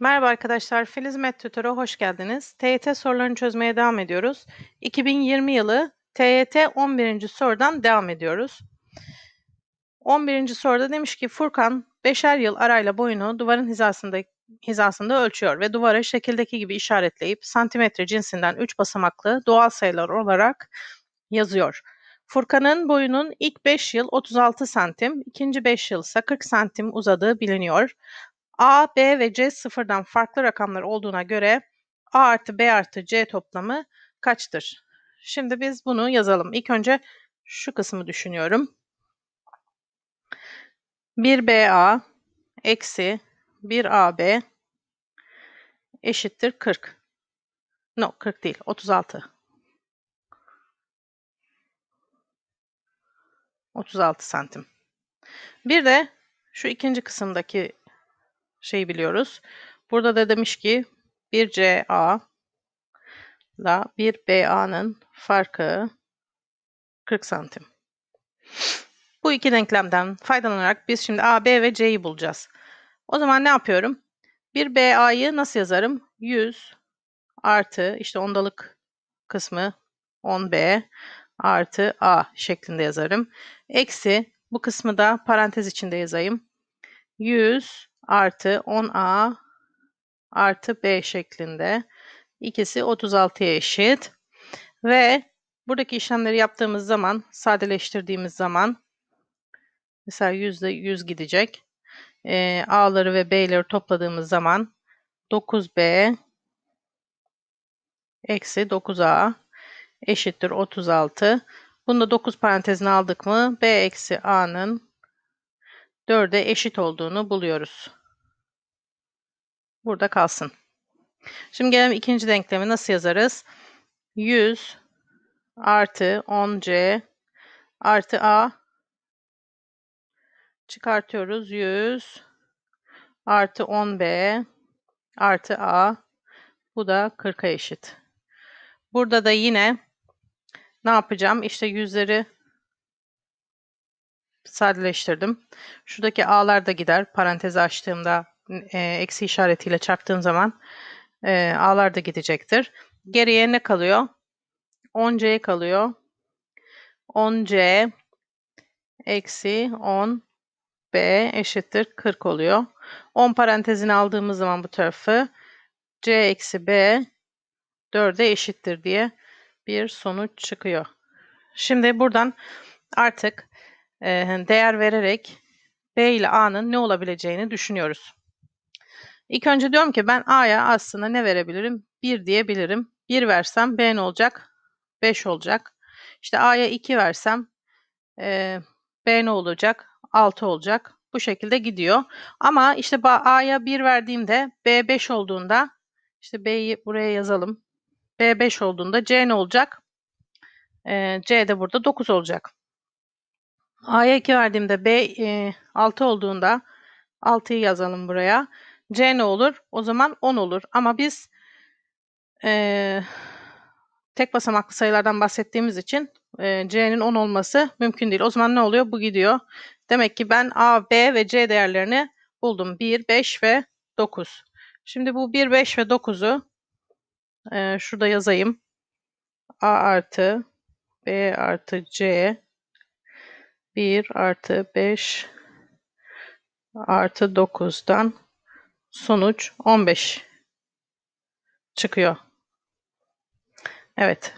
Merhaba arkadaşlar, Filiz Met Tutor'a hoş geldiniz. TYT sorularını çözmeye devam ediyoruz. 2020 yılı TYT 11. sorudan devam ediyoruz. 11. soruda demiş ki Furkan 5'er yıl arayla boyunu duvarın hizasında, hizasında ölçüyor ve duvara şekildeki gibi işaretleyip santimetre cinsinden 3 basamaklı doğal sayılar olarak yazıyor. Furkan'ın boyunun ilk 5 yıl 36 santim, ikinci 5 yıl ise 40 santim uzadığı biliniyor. A, B ve C sıfırdan farklı rakamlar olduğuna göre A artı B artı C toplamı kaçtır? Şimdi biz bunu yazalım. İlk önce şu kısmı düşünüyorum. 1BA eksi 1AB eşittir 40. No 40 değil 36. 36 santim. Bir de şu ikinci kısımdaki şey biliyoruz. Burada da demiş ki bir CA ile bir BA'nın farkı 40 santim. Bu iki denklemden faydalanarak biz şimdi A, B ve C'yi bulacağız. O zaman ne yapıyorum? Bir BA'yı nasıl yazarım? 100 artı işte ondalık kısmı 10B artı A şeklinde yazarım. Eksi bu kısmı da parantez içinde yazayım. 100 artı 10a artı b şeklinde. İkisi 36'ya eşit. Ve buradaki işlemleri yaptığımız zaman, sadeleştirdiğimiz zaman mesela yüzde 100 gidecek. E, A'ları ve B'leri topladığımız zaman 9B eksi 9A eşittir 36. Bunu da 9 parantezine aldık mı B eksi A'nın 4'e eşit olduğunu buluyoruz. Burada kalsın. Şimdi gelelim ikinci denklemi nasıl yazarız? 100 artı 10c artı a çıkartıyoruz. 100 artı 10b artı a bu da 40'a eşit. Burada da yine ne yapacağım? İşte yüzleri sadeleştirdim. Şuradaki A'lar da gider. Parantezi açtığımda e, eksi işaretiyle çarptığım zaman e, A'lar da gidecektir. Geriye ne kalıyor? 10C kalıyor. 10C eksi 10 B eşittir 40 oluyor. 10 parantezini aldığımız zaman bu tarafı C eksi B 4'e eşittir diye bir sonuç çıkıyor. Şimdi buradan artık ee, hani değer vererek B ile A'nın ne olabileceğini düşünüyoruz. İlk önce diyorum ki ben A'ya aslında ne verebilirim? 1 diyebilirim. 1 versem B ne olacak? 5 olacak. İşte A'ya 2 versem e, B ne olacak? 6 olacak. Bu şekilde gidiyor. Ama işte A'ya 1 verdiğimde B 5 olduğunda işte B'yi buraya yazalım. B 5 olduğunda C ne olacak? E, C de burada 9 olacak. A'ya 2 verdiğimde B e, 6 olduğunda 6'yı yazalım buraya. C ne olur? O zaman 10 olur. Ama biz e, tek basamaklı sayılardan bahsettiğimiz için e, C'nin 10 olması mümkün değil. O zaman ne oluyor? Bu gidiyor. Demek ki ben A, B ve C değerlerini buldum. 1, 5 ve 9. Şimdi bu 1, 5 ve 9'u e, şurada yazayım. A artı B artı C 1 artı 5 artı 9'dan sonuç 15 çıkıyor. Evet.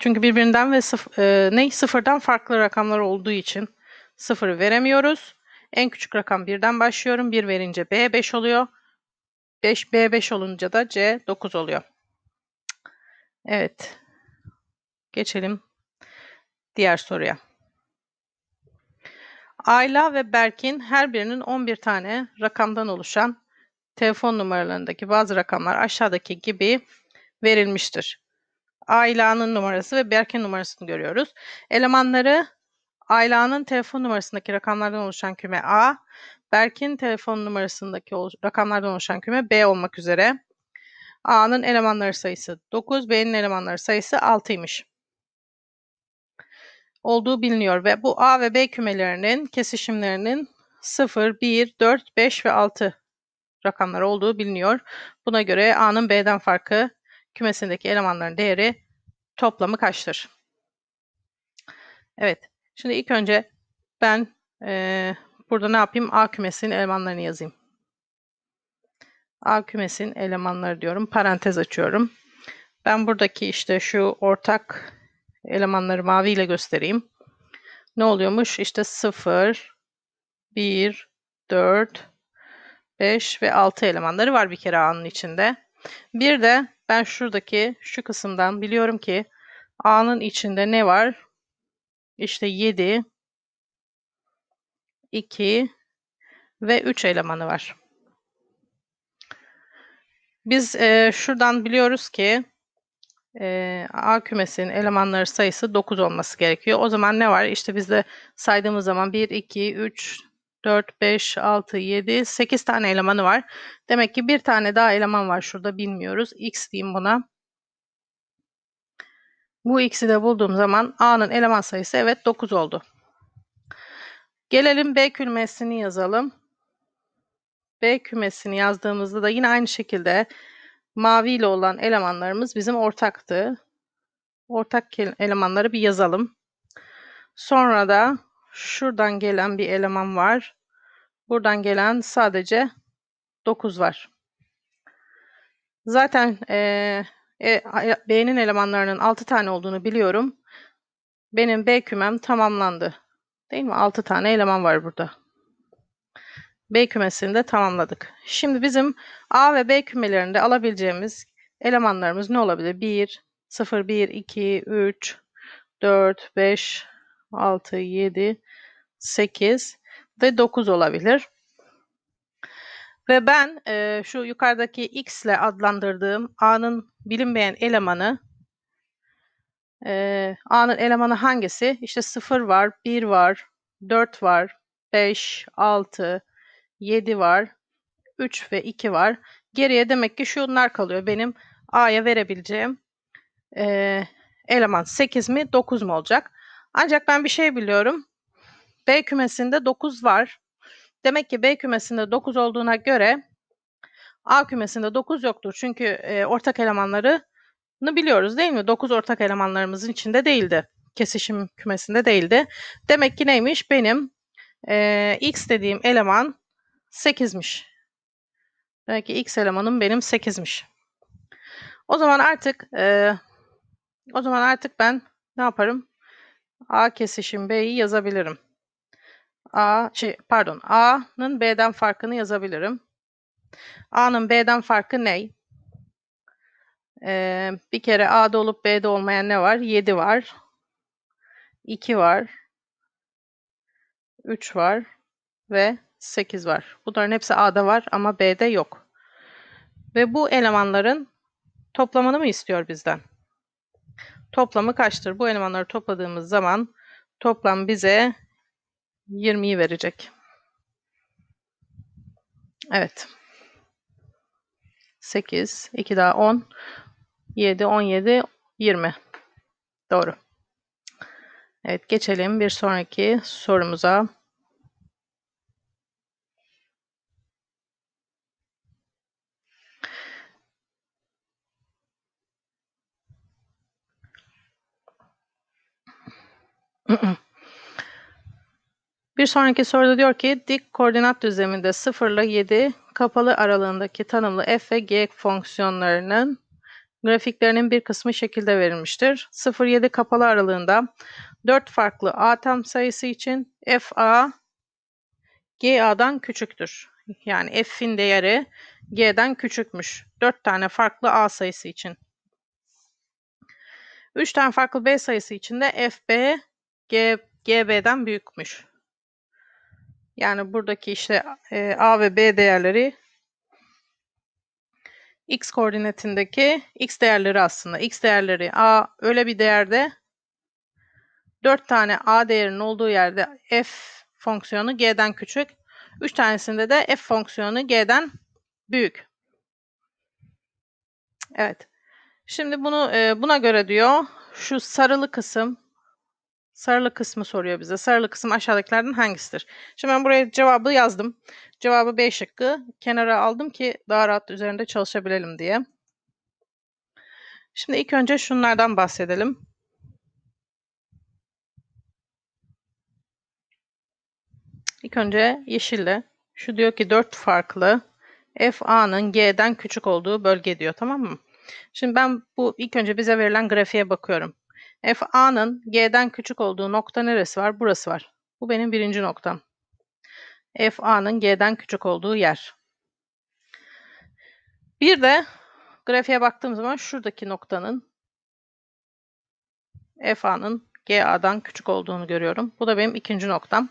Çünkü birbirinden ve sıf e, ne sıfırdan farklı rakamlar olduğu için sıfırı veremiyoruz. En küçük rakam birden başlıyorum. 1 verince B 5 oluyor. 5 B 5 olunca da C 9 oluyor. Evet. Geçelim diğer soruya. Ayla ve Berk'in her birinin 11 tane rakamdan oluşan telefon numaralarındaki bazı rakamlar aşağıdaki gibi verilmiştir. Ayla'nın numarası ve Berk'in numarasını görüyoruz. Elemanları Ayla'nın telefon numarasındaki rakamlardan oluşan küme A, Berk'in telefon numarasındaki rakamlardan oluşan küme B olmak üzere. A'nın elemanları sayısı 9, B'nin elemanları sayısı 6'ymış olduğu biliniyor ve bu A ve B kümelerinin kesişimlerinin 0, 1, 4, 5 ve 6 rakamlar olduğu biliniyor. Buna göre A'nın B'den farkı kümesindeki elemanların değeri toplamı kaçtır? Evet. Şimdi ilk önce ben e, burada ne yapayım? A kümesinin elemanlarını yazayım. A kümesinin elemanları diyorum. Parantez açıyorum. Ben buradaki işte şu ortak elemanları maviyle göstereyim. Ne oluyormuş? İşte 0, 1, 4, 5 ve 6 elemanları var bir kere A'nın içinde. Bir de ben şuradaki şu kısımdan biliyorum ki A'nın içinde ne var? İşte 7, 2 ve 3 elemanı var. Biz e, şuradan biliyoruz ki e, A kümesinin elemanları sayısı 9 olması gerekiyor. O zaman ne var? İşte bizde saydığımız zaman 1, 2, 3, 4, 5, 6, 7, 8 tane elemanı var. Demek ki bir tane daha eleman var şurada bilmiyoruz. X diyeyim buna. Bu x'i de bulduğum zaman A'nın eleman sayısı evet 9 oldu. Gelelim B kümesini yazalım. B kümesini yazdığımızda da yine aynı şekilde Maviyle olan elemanlarımız bizim ortaktı. Ortak elemanları bir yazalım. Sonra da şuradan gelen bir eleman var. Buradan gelen sadece 9 var. Zaten e, e, e B'nin elemanlarının 6 tane olduğunu biliyorum. Benim B kümem tamamlandı. Değil mi? 6 tane eleman var burada. B kümesini de tamamladık. Şimdi bizim A ve B kümelerinde alabileceğimiz elemanlarımız ne olabilir? 1, 0, 1, 2, 3, 4, 5, 6, 7, 8 ve 9 olabilir. Ve ben e, şu yukarıdaki x ile adlandırdığım A'nın bilinmeyen elemanı e, A'nın elemanı hangisi? İşte 0 var, 1 var, 4 var, 5, 6, 7 var, 3 ve 2 var. Geriye demek ki şunlar kalıyor. Benim A'ya verebileceğim e, eleman 8 mi 9 mu olacak? Ancak ben bir şey biliyorum. B kümesinde 9 var. Demek ki B kümesinde 9 olduğuna göre A kümesinde 9 yoktur. Çünkü e, ortak elemanları biliyoruz değil mi? 9 ortak elemanlarımızın içinde değildi. Kesişim kümesinde değildi. Demek ki neymiş? Benim e, x dediğim eleman 8'miş. Belki ilk elemanım benim 8'miş. O zaman artık e, o zaman artık ben ne yaparım? A kesişim B'yi yazabilirim. A şey pardon A'nın B'den farkını yazabilirim. A'nın B'den farkı ne? Ee, bir kere A'da olup B'de olmayan ne var? 7 var. 2 var. 3 var. Ve 8 var. Bunların hepsi A'da var ama B'de yok. Ve bu elemanların toplamını mı istiyor bizden? Toplamı kaçtır? Bu elemanları topladığımız zaman toplam bize 20'yi verecek. Evet. 8, 2 daha 10, 7, 17, 20. Doğru. Evet geçelim bir sonraki sorumuza. Bir sonraki soruda diyor ki dik koordinat düzleminde 0 ile 7 kapalı aralığındaki tanımlı f ve g fonksiyonlarının grafiklerinin bir kısmı şekilde verilmiştir. 0-7 kapalı aralığında 4 farklı a tam sayısı için f a g a'dan küçüktür. Yani f'in değeri g'den küçükmüş. 4 tane farklı a sayısı için. 3 tane farklı b sayısı için de f b G, GB'den büyükmüş. Yani buradaki işte e, A ve B değerleri x koordinatindeki x değerleri aslında. x değerleri A öyle bir değerde 4 tane A değerinin olduğu yerde f fonksiyonu g'den küçük. 3 tanesinde de f fonksiyonu g'den büyük. Evet. Şimdi bunu e, buna göre diyor şu sarılı kısım Sarılı kısmı soruyor bize. Sarılı kısım aşağıdakilerden hangisidir? Şimdi ben buraya cevabı yazdım. Cevabı B şıkkı. Kenara aldım ki daha rahat üzerinde çalışabilelim diye. Şimdi ilk önce şunlardan bahsedelim. İlk önce yeşille. Şu diyor ki 4 farklı f a'nın g'den küçük olduğu bölge diyor tamam mı? Şimdi ben bu ilk önce bize verilen grafiğe bakıyorum. F A'nın G'den küçük olduğu nokta neresi var? Burası var. Bu benim birinci noktam. F A'nın G'den küçük olduğu yer. Bir de grafiğe baktığım zaman şuradaki noktanın F A'nın GA'dan küçük olduğunu görüyorum. Bu da benim ikinci noktam.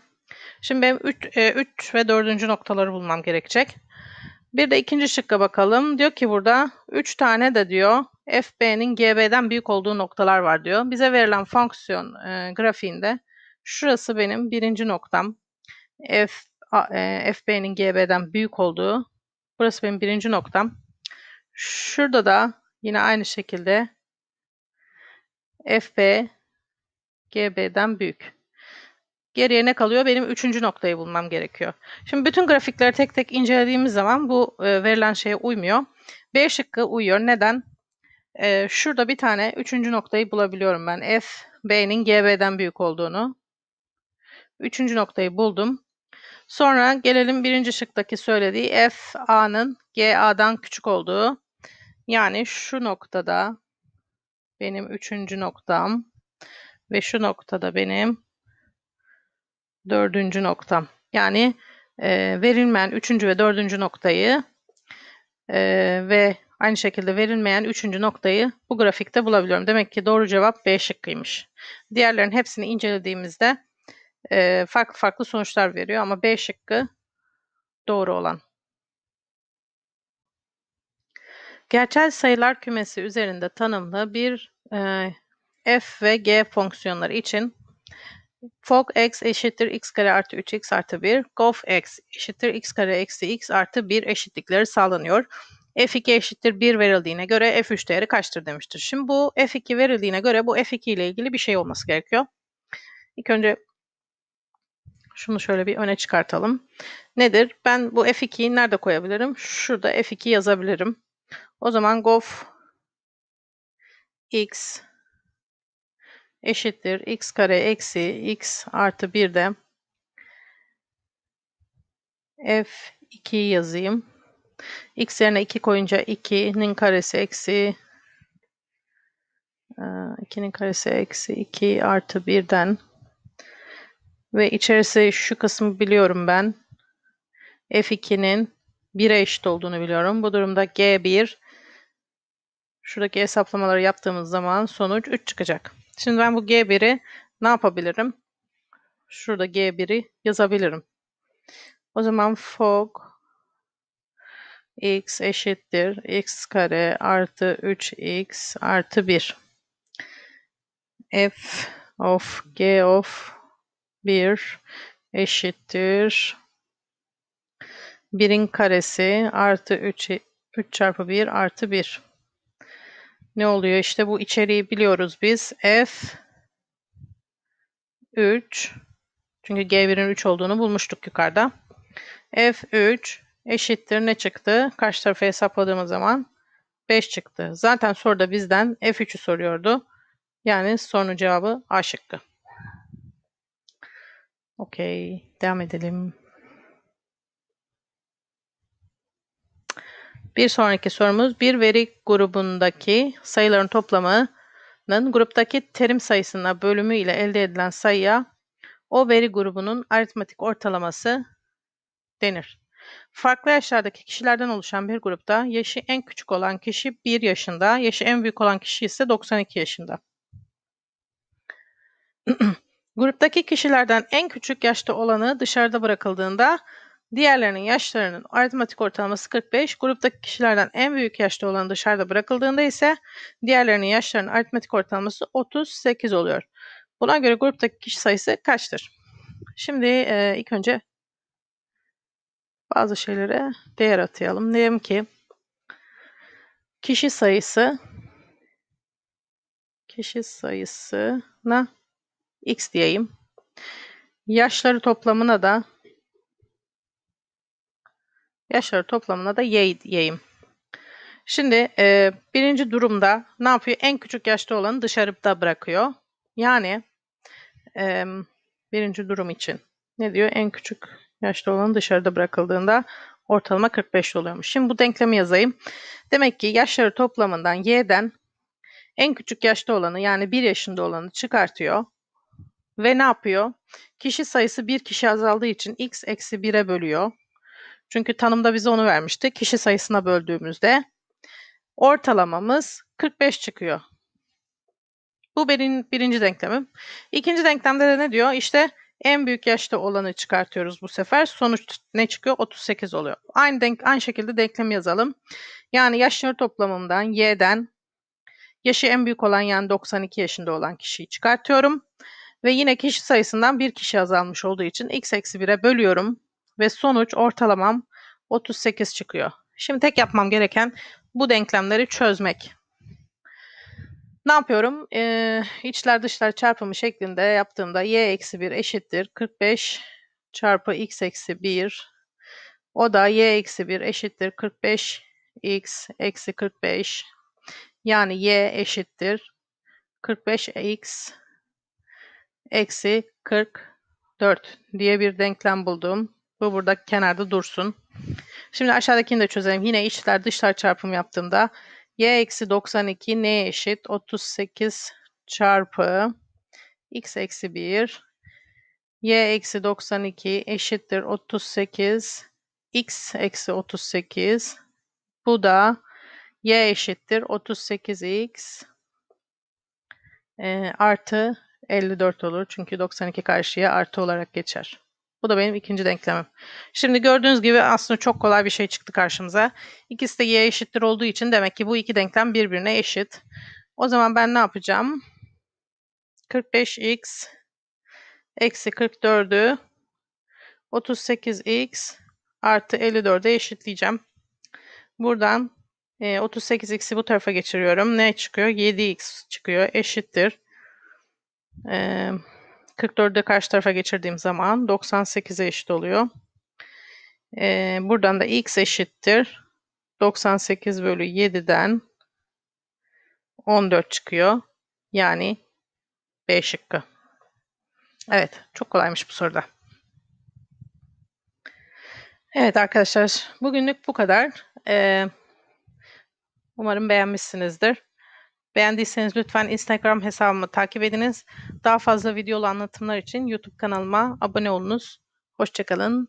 Şimdi benim 3, 3 e, ve 4. noktaları bulmam gerekecek. Bir de ikinci şıkka bakalım. Diyor ki burada 3 tane de diyor FB'nin GB'den büyük olduğu noktalar var diyor. Bize verilen fonksiyon e, grafiğinde şurası benim birinci noktam. F, a, e, FB'nin GB'den büyük olduğu. Burası benim birinci noktam. Şurada da yine aynı şekilde FB GB'den büyük. Geriye ne kalıyor? Benim üçüncü noktayı bulmam gerekiyor. Şimdi bütün grafikleri tek tek incelediğimiz zaman bu e, verilen şeye uymuyor. B şıkkı uyuyor. Neden? E, şurada bir tane üçüncü noktayı bulabiliyorum ben. F, B'nin GB'den büyük olduğunu. Üçüncü noktayı buldum. Sonra gelelim birinci şıktaki söylediği F A'nın GA'dan küçük olduğu. Yani şu noktada benim üçüncü noktam ve şu noktada benim dördüncü noktam. Yani e, verilmeyen üçüncü ve dördüncü noktayı e, ve aynı şekilde verilmeyen üçüncü noktayı bu grafikte bulabiliyorum. Demek ki doğru cevap B şıkkıymış. Diğerlerin hepsini incelediğimizde e, farklı farklı sonuçlar veriyor ama B şıkkı doğru olan. Gerçel sayılar kümesi üzerinde tanımlı bir e, f ve g fonksiyonları için fog x eşittir x kare artı 3x artı 1, gof x eşittir x kare eksi x artı 1 eşitlikleri sağlanıyor. F2 eşittir 1 verildiğine göre F3 değeri kaçtır demiştir. Şimdi bu F2 verildiğine göre bu F2 ile ilgili bir şey olması gerekiyor. İlk önce şunu şöyle bir öne çıkartalım. Nedir? Ben bu F2'yi nerede koyabilirim? Şurada F2 yazabilirim. O zaman gof x eşittir x kare eksi x artı 1'de f2 yazayım. x yerine 2 koyunca 2'nin karesi eksi 2'nin e, karesi eksi 2 artı 1'den ve içerisi şu kısmı biliyorum ben. F2'nin 1'e eşit olduğunu biliyorum. Bu durumda G1 şuradaki hesaplamaları yaptığımız zaman sonuç 3 çıkacak. Şimdi ben bu G1'i ne yapabilirim? Şurada G1'i yazabilirim. O zaman fog x eşittir x kare artı 3x artı 1 f of g of 1 eşittir 1'in karesi artı 3, 3 çarpı 1 artı 1 ne oluyor? İşte bu içeriği biliyoruz biz. F 3 çünkü G1'in 3 olduğunu bulmuştuk yukarıda. F3 eşittir ne çıktı? Karşı tarafı hesapladığımız zaman 5 çıktı. Zaten soruda bizden F3'ü soruyordu. Yani sorunun cevabı A şıkkı. Okey. Devam edelim. Bir sonraki sorumuz bir veri grubundaki sayıların toplamının gruptaki terim sayısına bölümü ile elde edilen sayıya o veri grubunun aritmatik ortalaması denir. Farklı yaşlardaki kişilerden oluşan bir grupta yaşı en küçük olan kişi 1 yaşında, yaşı en büyük olan kişi ise 92 yaşında. Gruptaki kişilerden en küçük yaşta olanı dışarıda bırakıldığında Diğerlerinin yaşlarının aritmatik ortalaması 45, gruptaki kişilerden en büyük yaşta olan dışarıda bırakıldığında ise diğerlerinin yaşlarının aritmatik ortalaması 38 oluyor. Buna göre gruptaki kişi sayısı kaçtır? Şimdi e, ilk önce bazı şeylere değer atayalım. Diyelim ki kişi sayısı kişi sayısına x diyeyim. Yaşları toplamına da Yaşları toplamına da y diyeyim. Şimdi e, birinci durumda ne yapıyor? En küçük yaşta olanı dışarıda bırakıyor. Yani e, birinci durum için ne diyor? En küçük yaşta olanı dışarıda bırakıldığında ortalama 45 oluyormuş. Şimdi bu denklemi yazayım. Demek ki yaşları toplamından y'den en küçük yaşta olanı yani 1 yaşında olanı çıkartıyor ve ne yapıyor? Kişi sayısı bir kişi azaldığı için x eksi 1'e bölüyor. Çünkü tanımda bize onu vermişti. Kişi sayısına böldüğümüzde ortalamamız 45 çıkıyor. Bu benim birinci denklemim. İkinci denklemde de ne diyor? İşte en büyük yaşta olanı çıkartıyoruz bu sefer. Sonuç ne çıkıyor? 38 oluyor. Aynı denk aynı şekilde denklemi yazalım. Yani yaşları toplamından y'den yaşı en büyük olan yani 92 yaşında olan kişiyi çıkartıyorum. Ve yine kişi sayısından bir kişi azalmış olduğu için x eksi 1'e bölüyorum ve sonuç ortalamam 38 çıkıyor. Şimdi tek yapmam gereken bu denklemleri çözmek. Ne yapıyorum? Ee, içler dışlar çarpımı şeklinde yaptığımda y eksi 1 eşittir 45 çarpı x eksi 1. O da y eksi 1 eşittir 45 x eksi 45. Yani y eşittir 45 x eksi 44 diye bir denklem buldum. Bu burada kenarda dursun. Şimdi aşağıdakini de çözelim. Yine içler dışlar çarpım yaptığımda y eksi 92 ne eşit? 38 çarpı x eksi 1 y eksi 92 eşittir 38 x eksi 38 bu da y eşittir 38x e, ee, artı 54 olur. Çünkü 92 karşıya artı olarak geçer. Bu da benim ikinci denklemim. Şimdi gördüğünüz gibi aslında çok kolay bir şey çıktı karşımıza. İkisi de y eşittir olduğu için demek ki bu iki denklem birbirine eşit. O zaman ben ne yapacağım? 45x eksi 44'ü 38x artı 54'e eşitleyeceğim. Buradan e, 38x'i bu tarafa geçiriyorum. Ne çıkıyor? 7x çıkıyor. Eşittir. Eee 44'ü karşı tarafa geçirdiğim zaman 98'e eşit oluyor. Ee, buradan da x eşittir. 98 bölü 7'den 14 çıkıyor. Yani B şıkkı. Evet çok kolaymış bu soruda. Evet arkadaşlar bugünlük bu kadar. Ee, umarım beğenmişsinizdir. Beğendiyseniz lütfen Instagram hesabımı takip ediniz. Daha fazla videolu anlatımlar için YouTube kanalıma abone olunuz. Hoşçakalın.